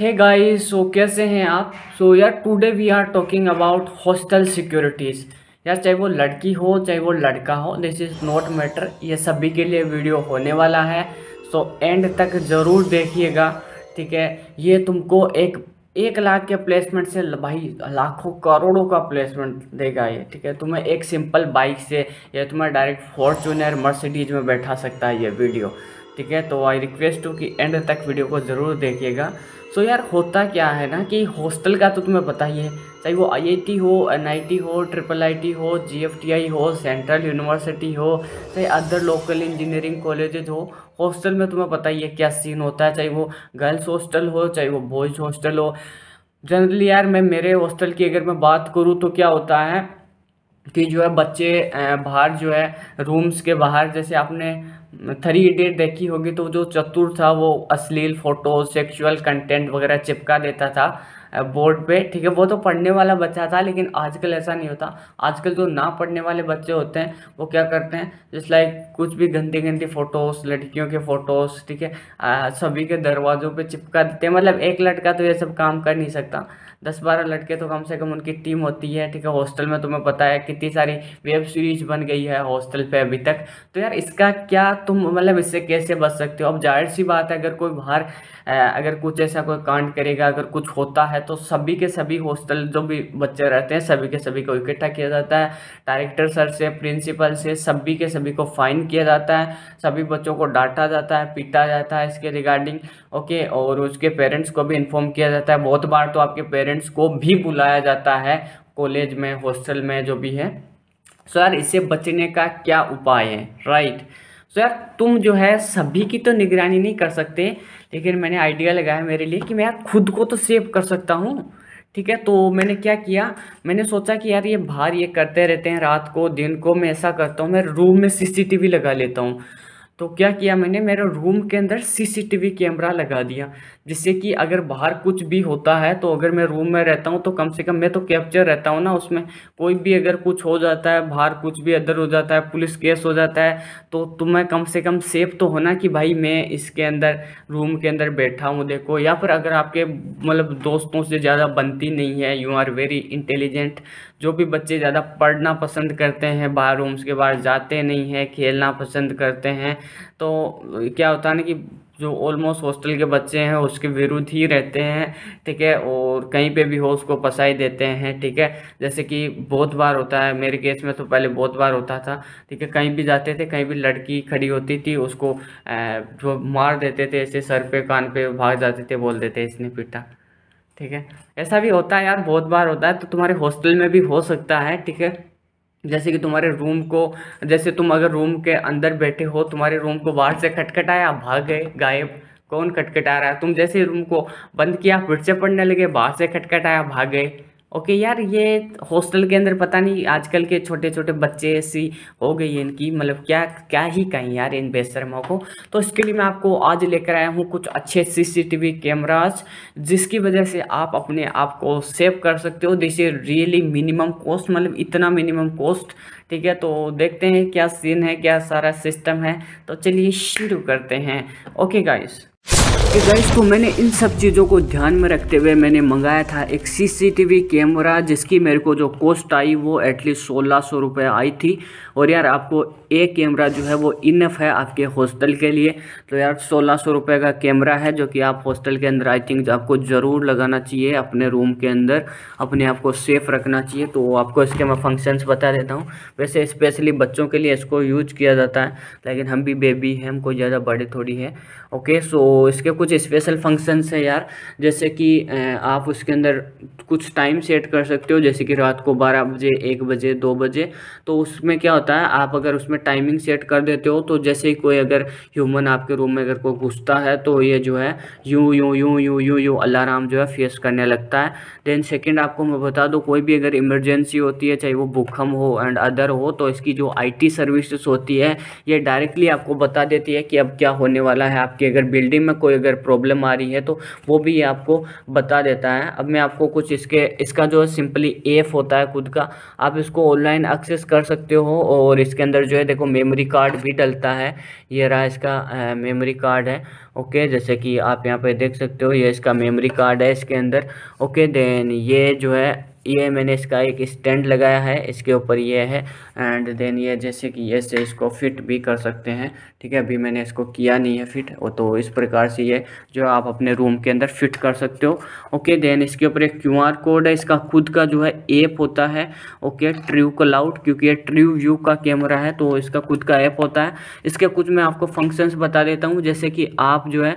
है guys so कैसे हैं आप सो यार today we are talking about hostel securities यार चाहे वो लड़की हो चाहे वो लड़का हो दिस इज़ नॉट मैटर ये सभी के लिए वीडियो होने वाला है सो so, एंड तक ज़रूर देखिएगा ठीक है ये तुमको एक एक लाख के प्लेसमेंट से भाई लाखों करोड़ों का प्लेसमेंट देगा ये ठीक है तुम्हें एक सिंपल बाइक से या तुम्हें डायरेक्ट फॉर्चूनर मर्सिडीज में बैठा सकता है ये वीडियो ठीक है तो आई रिक्वेस्ट हूँ कि एंड तक वीडियो को ज़रूर देखिएगा सो तो यार होता क्या है ना कि हॉस्टल का तो तुम्हें पता ही है चाहे वो आईआईटी हो एनआईटी हो ट्रिपल आईटी हो जीएफटीआई हो सेंट्रल यूनिवर्सिटी हो चाहे अदर लोकल इंजीनियरिंग कॉलेजेज हो हॉस्टल में तुम्हें पता ही है क्या सीन होता है चाहे वो गर्ल्स हॉस्टल हो चाहे वो बॉयज़ हॉस्टल हो जनरली यार मैं मेरे हॉस्टल की अगर मैं बात करूँ तो क्या होता है कि जो है बच्चे बाहर जो है रूम्स के बाहर जैसे आपने थ्री इडियट देखी होगी तो जो चतुर था वो अश्लील फ़ोटो सेक्सुअल कंटेंट वगैरह चिपका देता था बोर्ड पे ठीक है वो तो पढ़ने वाला बच्चा था लेकिन आजकल ऐसा नहीं होता आजकल जो ना पढ़ने वाले बच्चे होते हैं वो क्या करते हैं जैसे लाइक कुछ भी गंदी गंदी फ़ोटोज़ लड़कियों के फ़ोटोज़ ठीक है सभी के दरवाज़ों पे चिपका देते हैं मतलब एक लड़का तो ये सब काम कर नहीं सकता दस बारह लड़के तो कम से कम उनकी टीम होती है ठीक है हॉस्टल में तुम्हें पता है कितनी सारी वेब सीरीज बन गई है हॉस्टल पे अभी तक तो यार इसका क्या तुम मतलब इससे कैसे बच सकते हो अब जाहिर सी बात है अगर कोई बाहर अगर कुछ ऐसा कोई कांड करेगा अगर कुछ होता है तो सभी के सभी हॉस्टल जो भी बच्चे रहते हैं सभी के सभी को इकट्ठा किया जाता है डायरेक्टर सर से प्रिंसिपल से सभी के सभी को फाइन किया जाता है सभी बच्चों को डांटा जाता है पीटा जाता है इसके रिगार्डिंग ओके और उसके पेरेंट्स को भी इन्फॉर्म किया जाता है बहुत बार तो आपके पेरेंट्स पेरेंट्स को भी बुलाया जाता है कॉलेज में हॉस्टल में जो भी है सो यार इससे बचने का क्या उपाय है राइट सो यार तुम जो है सभी की तो निगरानी नहीं कर सकते लेकिन मैंने आइडिया लगाया मेरे लिए कि मैं यार खुद को तो सेव कर सकता हूँ ठीक है तो मैंने क्या किया मैंने सोचा कि यार ये बाहर ये करते रहते हैं रात को दिन को मैं ऐसा करता हूँ मैं रूम में सीसीटीवी लगा लेता हूँ तो क्या किया मैंने मेरे रूम के अंदर सीसीटीवी कैमरा लगा दिया जिससे कि अगर बाहर कुछ भी होता है तो अगर मैं रूम में रहता हूँ तो कम से कम मैं तो कैप्चर रहता हूँ ना उसमें कोई भी अगर कुछ हो जाता है बाहर कुछ भी अदर हो जाता है पुलिस केस हो जाता है तो तुम्हें कम से कम सेफ तो होना कि भाई मैं इसके अंदर रूम के अंदर बैठा हूँ देखो या फिर अगर आपके मतलब दोस्तों से ज़्यादा बनती नहीं है यू आर वेरी इंटेलिजेंट जो भी बच्चे ज़्यादा पढ़ना पसंद करते हैं बाहर रूम्स के बाहर जाते नहीं हैं खेलना पसंद करते हैं तो क्या होता है ना कि जो ऑलमोस्ट हॉस्टल के बच्चे हैं उसके विरुद्ध ही रहते हैं ठीक है और कहीं पे भी हो उसको पसाई देते हैं ठीक है जैसे कि बहुत बार होता है मेरे केस में तो पहले बहुत बार होता था ठीक है कहीं भी जाते थे कहीं भी लड़की खड़ी होती थी उसको जो मार देते थे ऐसे सर पे कान पे भाग जाते थे बोल देते इसने पीटा ठीक है ऐसा भी होता है यार बहुत बार होता है तो तुम्हारे हॉस्टल में भी हो सकता है ठीक है जैसे कि तुम्हारे रूम को जैसे तुम अगर रूम के अंदर बैठे हो तुम्हारे रूम को बाहर से खटखटाया भाग गए गायब कौन खटखटा रहा है तुम जैसे रूम को बंद किया फिर से पढ़ने लगे बाहर से खटखटाया भाग गए ओके यार ये हॉस्टल के अंदर पता नहीं आजकल के छोटे छोटे बच्चे ऐसी हो गई है इनकी मतलब क्या क्या ही कहें यार इन बेशर्माओं को तो इसके लिए मैं आपको आज लेकर आया हूँ कुछ अच्छे सीसीटीवी कैमराज जिसकी वजह से आप अपने आप को सेव कर सकते हो जैसे रियली मिनिमम कॉस्ट मतलब इतना मिनिमम कॉस्ट ठीक है तो देखते हैं क्या सीन है क्या सारा सिस्टम है तो चलिए शुरू करते हैं ओके गाइस कि गैस तो मैंने इन सब चीज़ों को ध्यान में रखते हुए मैंने मंगाया था एक सीसीटीवी कैमरा जिसकी मेरे को जो कॉस्ट आई वो एटलीस्ट सोलह सौ रुपये आई थी और यार आपको एक कैमरा जो है वो इनफ है आपके हॉस्टल के लिए तो यार सोलह सौ रुपये का कैमरा है जो कि आप हॉस्टल के अंदर आई थिंक आपको ज़रूर लगाना चाहिए अपने रूम के अंदर अपने आप को सेफ़ रखना चाहिए तो आपको इसके मैं फंक्शंस बता देता हूँ वैसे स्पेशली बच्चों के लिए इसको यूज किया जाता है लेकिन हम भी बेबी हैं हमको ज़्यादा बड़े थोड़ी है ओके सो इसके इसके कुछ स्पेशल फंक्शंस है यार जैसे कि आप उसके अंदर कुछ टाइम सेट कर सकते हो जैसे कि रात को बारह बजे एक बजे दो बजे तो उसमें क्या होता है आप अगर उसमें टाइमिंग सेट कर देते हो तो जैसे ही कोई अगर ह्यूमन आपके रूम में अगर कोई घुसता है तो ये जो है यूँ यूँ यूँ यूँ यूँ यूँ अलार्म जो है फेस करने लगता है देन सेकेंड आपको मैं बता दूँ कोई भी अगर इमरजेंसी होती है चाहे वो भूखम हो एंड अदर हो तो इसकी जो आई सर्विसेज होती है ये डायरेक्टली आपको बता देती है कि अब क्या होने वाला है आपकी अगर बिल्डिंग में कोई अगर प्रॉब्लम आ रही है तो वो भी आपको बता देता है अब मैं आपको कुछ इसके इसका जो है सिंपली एफ होता है खुद का आप इसको ऑनलाइन एक्सेस कर सकते हो और इसके अंदर जो है देखो मेमोरी कार्ड भी डलता है ये रहा इसका मेमोरी कार्ड है ओके जैसे कि आप यहाँ पर देख सकते हो ये इसका मेमोरी कार्ड है इसके अंदर ओके देन ये जो है ये मैंने इसका एक स्टैंड लगाया है इसके ऊपर ये है एंड देन ये जैसे कि ये से इसको फिट भी कर सकते हैं ठीक है अभी मैंने इसको किया नहीं है फिट वो तो इस प्रकार से ये जो आप अपने रूम के अंदर फिट कर सकते हो ओके देन इसके ऊपर एक क्यू कोड है इसका खुद का जो है ऐप होता है ओके ट्रू क्लाउड क्योंकि ये ट्रू व्यू का कैमरा है तो इसका खुद का ऐप होता है इसके कुछ मैं आपको फंक्शंस बता देता हूँ जैसे कि आप जो है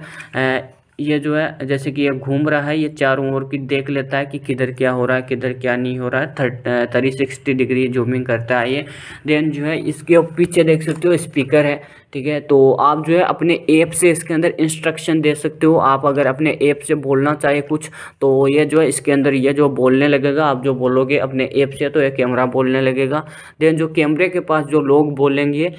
ये जो है जैसे कि ये घूम रहा है ये चारों ओर की देख लेता है कि किधर क्या हो रहा है किधर क्या नहीं हो रहा है थर्ट थर्टी सिक्सटी डिग्री जूमिंग करता है ये देन जो है इसके पीछे देख सकते हो स्पीकर है ठीक है तो आप जो है अपने ऐप से इसके अंदर इंस्ट्रक्शन दे सकते हो आप अगर अपने ऐप से बोलना चाहे कुछ तो ये जो है इसके अंदर ये जो बोलने लगेगा आप जो बोलोगे अपने ऐप से तो ये कैमरा बोलने लगेगा देन जो कैमरे के पास जो लोग बोलेंगे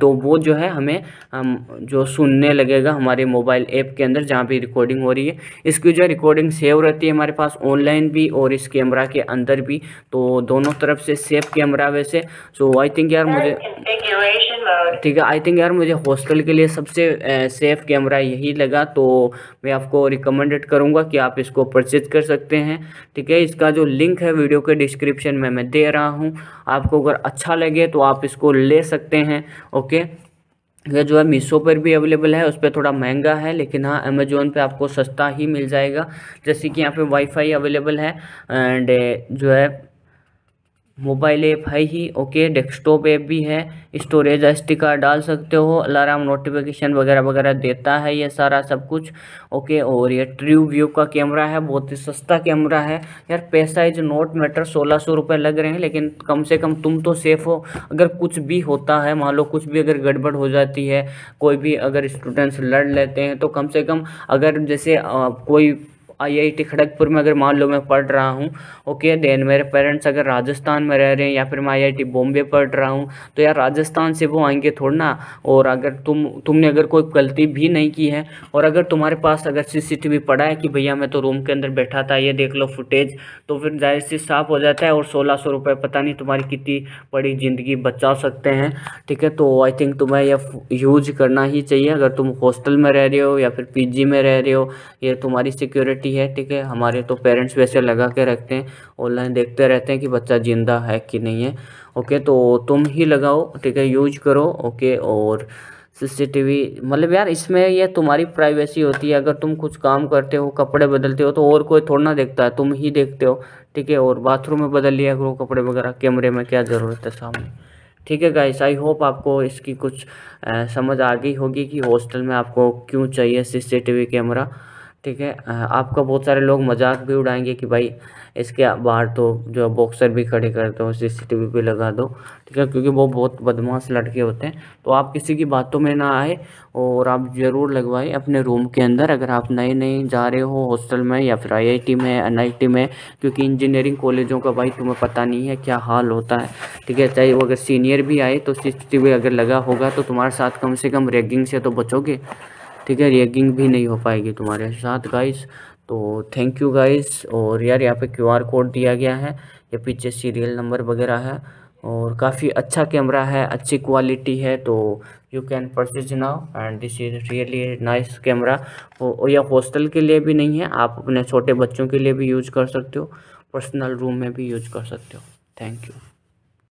तो वो जो है हमें हम जो सुनने लगेगा हमारे मोबाइल ऐप के अंदर जहाँ भी रिकॉर्डिंग हो रही है इसकी जो रिकॉर्डिंग सेव रहती है हमारे पास ऑनलाइन भी और इस कैमरा के अंदर भी तो दोनों तरफ से सेफ कैमरा वैसे सो आई थिंक यार मुझे ठीक है आई थिंक यार मुझे हॉस्टल के लिए सबसे सेफ़ कैमरा यही लगा तो मैं आपको रिकमेंडेड करूँगा कि आप इसको परचेज कर सकते हैं ठीक है इसका जो लिंक है वीडियो के डिस्क्रिप्शन में मैं दे रहा हूँ आपको अगर अच्छा लगे तो आप इसको ले सकते हैं ओके यह जो है मीशो पर भी अवेलेबल है उस पर थोड़ा महंगा है लेकिन हाँ अमेजोन पे आपको सस्ता ही मिल जाएगा जैसे कि यहाँ पे वाईफाई अवेलेबल है एंड जो है मोबाइल ऐप है ही ओके डेस्कटॉप ऐप भी है स्टोरेज एस टी डाल सकते हो अलार्म नोटिफिकेशन वगैरह वगैरह देता है ये सारा सब कुछ ओके और ये ट्रू व्यू का कैमरा है बहुत ही सस्ता कैमरा है यार पैसा इज नॉट मैटर सोलह सौ रुपये लग रहे हैं लेकिन कम से कम तुम तो सेफ हो अगर कुछ भी होता है मान लो कुछ भी अगर गड़बड़ हो जाती है कोई भी अगर स्टूडेंट्स लड़ लेते हैं तो कम से कम अगर जैसे कोई आईआईटी खड़गपुर में अगर मान लो मैं पढ़ रहा हूँ ओके देन मेरे पेरेंट्स अगर राजस्थान में रह रहे हैं या फिर मैं आईआईटी बॉम्बे पढ़ रहा हूँ तो यार राजस्थान से वो आएंगे थोड़ा ना और अगर तुम तुमने अगर कोई गलती भी नहीं की है और अगर तुम्हारे पास अगर सी पड़ा है कि भैया मैं तो रूम के अंदर बैठा था ये देख लो फुटेज तो फिर जाहिर सी साफ हो जाता है और सोलह सौ रुपये पता नहीं तुम्हारी कितनी बड़ी ज़िंदगी बचा सकते हैं ठीक है तो आई थिंक तुम्हें यह यूज करना ही चाहिए अगर तुम हॉस्टल में रह रहे हो या फिर पीजी में रह रहे हो ये तुम्हारी सिक्योरिटी रहती है ठीक है हमारे तो पेरेंट्स वैसे लगा के रखते हैं ऑनलाइन देखते रहते हैं कि बच्चा ज़िंदा है कि नहीं है ओके तो तुम ही लगाओ ठीक है यूज करो ओके और सीसीटीवी मतलब यार इसमें ये तुम्हारी प्राइवेसी होती है अगर तुम कुछ काम करते हो कपड़े बदलते हो तो और कोई थोड़ा ना देखता है तुम ही देखते हो ठीक है और बाथरूम में बदल लिया करो कपड़े वगैरह कैमरे में क्या ज़रूरत है सामने ठीक है गाइस आई होप आपको इसकी कुछ आ, समझ आ गई होगी कि हॉस्टल में आपको क्यों चाहिए सीसीटीवी कैमरा ठीक है आपका बहुत सारे लोग मजाक भी उड़ाएंगे कि भाई इसके बाहर तो जो बॉक्सर भी खड़े कर दो सी सी टी वी भी लगा दो ठीक है क्योंकि वो बहुत बदमाश लड़के होते हैं तो आप किसी की बातों में ना आए और आप ज़रूर लगवाएं अपने रूम के अंदर अगर आप नए नए जा रहे हो हॉस्टल में या फिर आई आई टी में एन आई टी में क्योंकि इंजीनियरिंग कॉलेजों का भाई तुम्हें पता नहीं है क्या हाल होता है ठीक है चाहे वो अगर सीनियर भी आए तो सी सी टी वी अगर लगा होगा तो तुम्हारे साथ कम से कम रैगिंग से तो बचोगे ठीक है रेगिंग भी नहीं हो पाएगी तुम्हारे साथ गाइस तो थैंक यू गाइस और यार यहाँ पे क्यूआर कोड दिया गया है ये पीछे सीरियल नंबर वगैरह है और काफ़ी अच्छा कैमरा है अच्छी क्वालिटी है तो you can purchase now and this is really nice camera यह हॉस्टल के लिए भी नहीं है आप अपने छोटे बच्चों के लिए भी यूज कर सकते हो पर्सनल रूम में भी यूज कर सकते हो थैंक यू